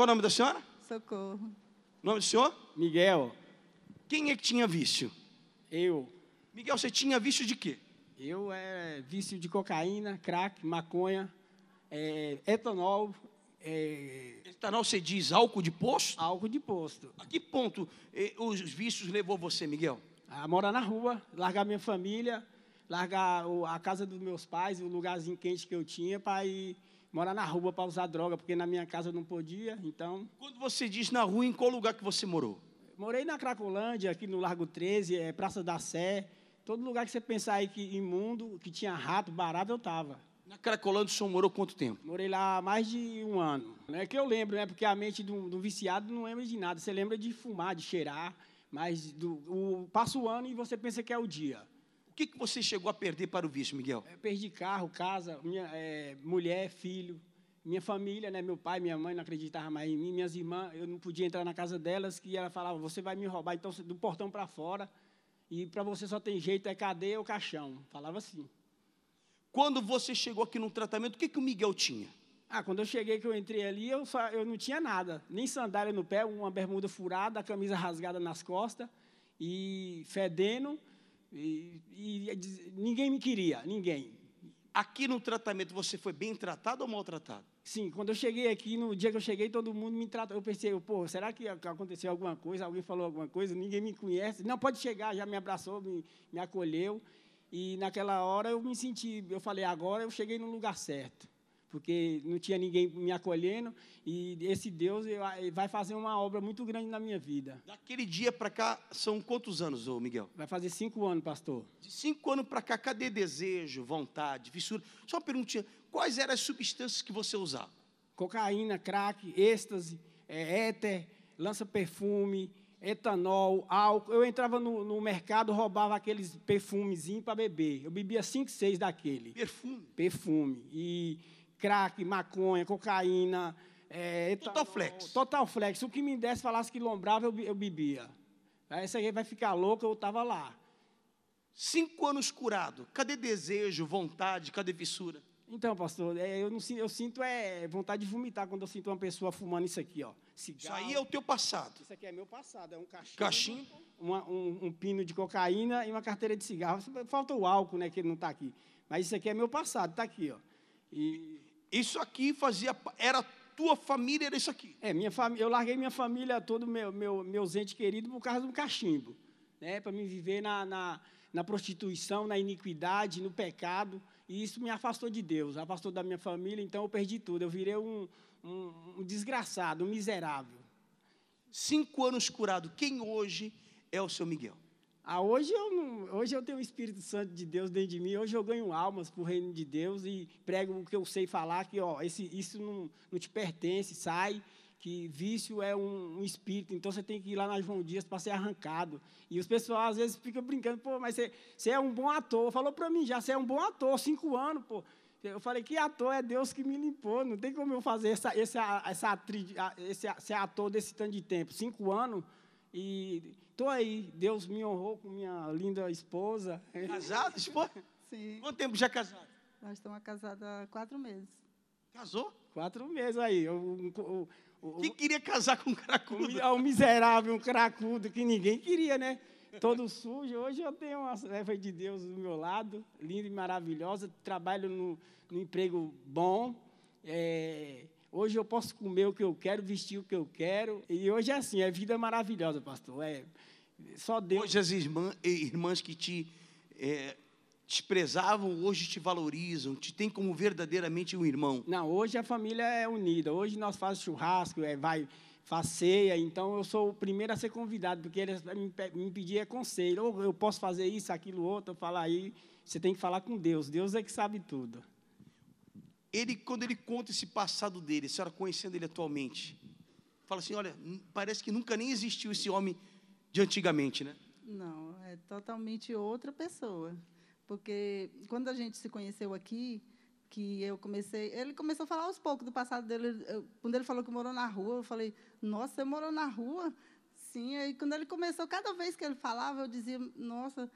Qual é o nome da senhora? Socorro. O nome do senhor? Miguel. Quem é que tinha vício? Eu. Miguel, você tinha vício de quê? Eu era é vício de cocaína, crack, maconha, é, etanol. É... Etanol você diz álcool de posto? Álcool de posto. A que ponto eh, os vícios levou você, Miguel? A morar na rua, largar minha família, largar a casa dos meus pais, o lugarzinho quente que eu tinha para ir morar na rua para usar droga, porque na minha casa eu não podia, então... Quando você diz na rua, em qual lugar que você morou? Morei na Cracolândia, aqui no Largo 13, é, Praça da Sé, todo lugar que você pensar aí que imundo, que tinha rato, barato, eu tava. Na Cracolândia o senhor morou quanto tempo? Morei lá mais de um ano. É que eu lembro, né? Porque a mente do, do viciado não lembra de nada. Você lembra de fumar, de cheirar, mas do, o, passa o ano e você pensa que é o dia que, que você chegou a perder para o vício, Miguel? Eu é, perdi carro, casa, minha, é, mulher, filho, minha família, né? Meu pai, minha mãe não acreditavam mais em mim, minhas irmãs, eu não podia entrar na casa delas, que ela falava, você vai me roubar, então do portão para fora, e para você só tem jeito é cadeia ou caixão. Falava assim. Quando você chegou aqui no tratamento, o que, que o Miguel tinha? Ah, quando eu cheguei, que eu entrei ali, eu, só, eu não tinha nada. Nem sandália no pé, uma bermuda furada, a camisa rasgada nas costas e fedendo. E, e ninguém me queria, ninguém. Aqui no tratamento você foi bem tratado ou maltratado? Sim, quando eu cheguei aqui, no dia que eu cheguei, todo mundo me tratou. Eu pensei, pô, será que aconteceu alguma coisa? Alguém falou alguma coisa? Ninguém me conhece. Não, pode chegar, já me abraçou, me, me acolheu. E naquela hora eu me senti, eu falei, agora eu cheguei no lugar certo porque não tinha ninguém me acolhendo, e esse Deus ah, vai fazer uma obra muito grande na minha vida. Daquele dia para cá, são quantos anos, ô Miguel? Vai fazer cinco anos, pastor. De cinco anos para cá, cadê desejo, vontade, fissura? Só uma perguntinha, quais eram as substâncias que você usava? Cocaína, crack, êxtase, é, éter, lança-perfume, etanol, álcool. Eu entrava no, no mercado, roubava aqueles perfumezinhos para beber. Eu bebia cinco, seis daquele. Perfume? Perfume. E crack, maconha, cocaína. É, total flex. Total flex. O que me desse, falasse que lombrava, eu, eu bebia. Essa aí vai ficar louca, eu estava lá. Cinco anos curado. Cadê desejo, vontade, cadê fissura? Então, pastor, é, eu, não, eu sinto é, vontade de vomitar quando eu sinto uma pessoa fumando isso aqui, ó. Cigarro. Isso aí é o teu passado. Isso aqui é meu passado, é um cachimbo, cachimbo. Uma, um, um, pino de cocaína e uma carteira de cigarro. Falta o álcool, né, que ele não está aqui. Mas isso aqui é meu passado, está aqui, ó. E isso aqui fazia era tua família era isso aqui. É, minha família, eu larguei minha família todo meu, meu meus entes queridos por causa do cachimbo, né, para me viver na, na, na prostituição, na iniquidade, no pecado, e isso me afastou de Deus, afastou da minha família, então eu perdi tudo, eu virei um, um, um desgraçado, um miserável. Cinco anos curado, quem hoje é o seu Miguel? Ah, hoje, eu não, hoje eu tenho o Espírito Santo de Deus dentro de mim, hoje eu ganho almas para o reino de Deus e prego o que eu sei falar, que ó, esse, isso não, não te pertence, sai, que vício é um, um, espírito, então você tem que ir lá na João Dias para ser arrancado. E os pessoal às vezes ficam brincando, pô, mas você, você é um bom ator. Falou para mim já, você é um bom ator, cinco anos, pô. Eu falei, que ator? É Deus que me limpou, não tem como eu fazer essa, essa, essa esse, ser ator desse tanto de tempo. Cinco anos, e estou aí, Deus me honrou com minha linda esposa. Casado, esposa? Sim. Quanto tempo já casado? Nós estamos casados há quatro meses. Casou? Quatro meses aí. Eu, eu, eu, Quem queria casar com um cracudo? Um, um miserável, um cracudo que ninguém queria, né? Todo sujo. Hoje eu tenho uma serva de Deus do meu lado, linda e maravilhosa. Trabalho no, no emprego bom. É, Hoje eu posso comer o que eu quero, vestir o que eu quero. E hoje é assim, a vida é maravilhosa, pastor. É só Deus. Hoje as irmã, irmãs que te é, desprezavam, hoje te valorizam, te tem como verdadeiramente um irmão. Não, hoje a família é unida. Hoje nós fazemos churrasco, é, vai faceia, então eu sou o primeiro a ser convidado, porque eles me, pediam conselho, ou eu posso fazer isso, aquilo, outro, eu falar aí, você tem que falar com Deus, Deus é que sabe tudo ele, quando ele conta esse passado dele, a senhora conhecendo ele atualmente, fala assim: olha, parece que nunca nem existiu esse homem de antigamente, né? Não, é totalmente outra pessoa. Porque quando a gente se conheceu aqui, que eu comecei. Ele começou a falar aos poucos do passado dele. Eu, quando ele falou que morou na rua, eu falei: Nossa, você morou na rua? Sim. E quando ele começou, cada vez que ele falava, eu dizia: Nossa,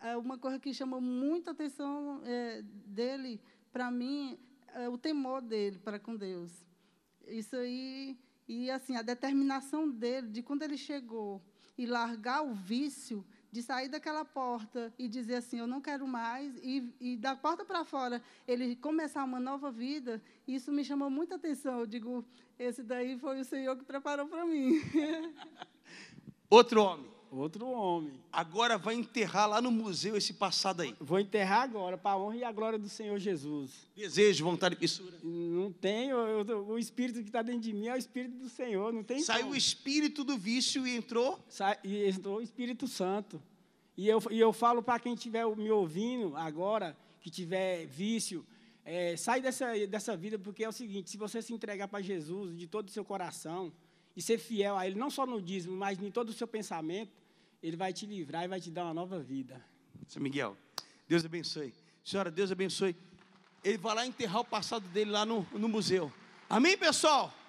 é uma coisa que chamou muita atenção é, dele, para mim, é, o temor dele para com Deus. Isso aí e assim a determinação dele de quando ele chegou e largar o vício de sair daquela porta e dizer assim eu não quero mais e, e da porta para fora ele começar uma nova vida isso me chamou muita atenção eu digo esse daí foi o Senhor que preparou para mim outro homem Outro homem. Agora vai enterrar lá no museu esse passado aí. Vou enterrar agora, para a honra e a glória do Senhor Jesus. Desejo, vontade e fissura? Não tenho. Eu, o espírito que está dentro de mim é o espírito do Senhor. Não tem Saiu como. o espírito do vício e entrou? Sai, e entrou o Espírito Santo. E eu, e eu falo para quem estiver me ouvindo agora, que tiver vício, é, sai dessa, dessa vida, porque é o seguinte: se você se entregar para Jesus de todo o seu coração e ser fiel a Ele, não só no dízimo, mas em todo o seu pensamento, Ele vai te livrar e vai te dar uma nova vida. São Miguel, Deus abençoe. Senhora, Deus abençoe. Ele vai lá enterrar o passado dele lá no, no museu. Amém, pessoal?